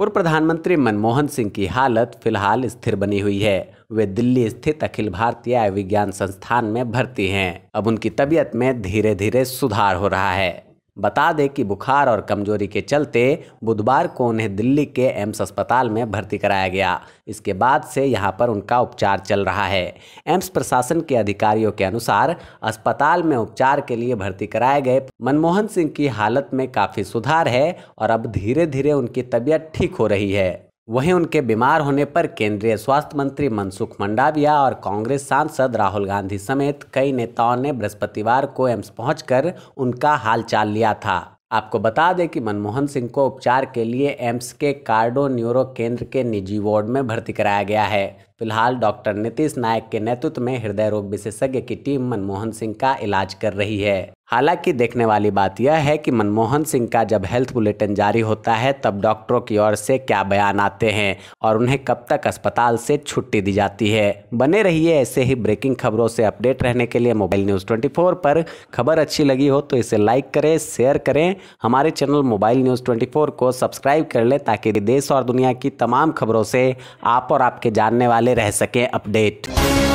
पूर्व प्रधानमंत्री मनमोहन सिंह की हालत फिलहाल स्थिर बनी हुई है वे दिल्ली स्थित अखिल भारतीय आयुर्विज्ञान संस्थान में भर्ती हैं अब उनकी तबीयत में धीरे धीरे सुधार हो रहा है बता दें कि बुखार और कमजोरी के चलते बुधवार को उन्हें दिल्ली के एम्स अस्पताल में भर्ती कराया गया इसके बाद से यहाँ पर उनका उपचार चल रहा है एम्स प्रशासन के अधिकारियों के अनुसार अस्पताल में उपचार के लिए भर्ती कराए गए मनमोहन सिंह की हालत में काफ़ी सुधार है और अब धीरे धीरे उनकी तबीयत ठीक हो रही है वहीं उनके बीमार होने पर केंद्रीय स्वास्थ्य मंत्री मनसुख मंडाविया और कांग्रेस सांसद राहुल गांधी समेत कई नेताओं ने बृहस्पतिवार को एम्स पहुंचकर उनका हालचाल लिया था आपको बता दें कि मनमोहन सिंह को उपचार के लिए एम्स के कार्डो न्यूरो केंद्र के निजी वार्ड में भर्ती कराया गया है फिलहाल डॉक्टर नीतीश नायक के नेतृत्व में हृदय रोग विशेषज्ञ की टीम मनमोहन सिंह का इलाज कर रही है हालांकि देखने वाली बात यह है कि मनमोहन सिंह का जब हेल्थ बुलेटिन जारी होता है तब डॉक्टरों की ओर से क्या बयान आते हैं और उन्हें कब तक अस्पताल से छुट्टी दी जाती है बने रहिए ऐसे ही ब्रेकिंग खबरों से अपडेट रहने के लिए मोबाइल न्यूज़ 24 पर खबर अच्छी लगी हो तो इसे लाइक करें शेयर करें हमारे चैनल मोबाइल न्यूज़ ट्वेंटी को सब्सक्राइब कर लें ताकि देश और दुनिया की तमाम खबरों से आप और आपके जानने वाले रह सकें अपडेट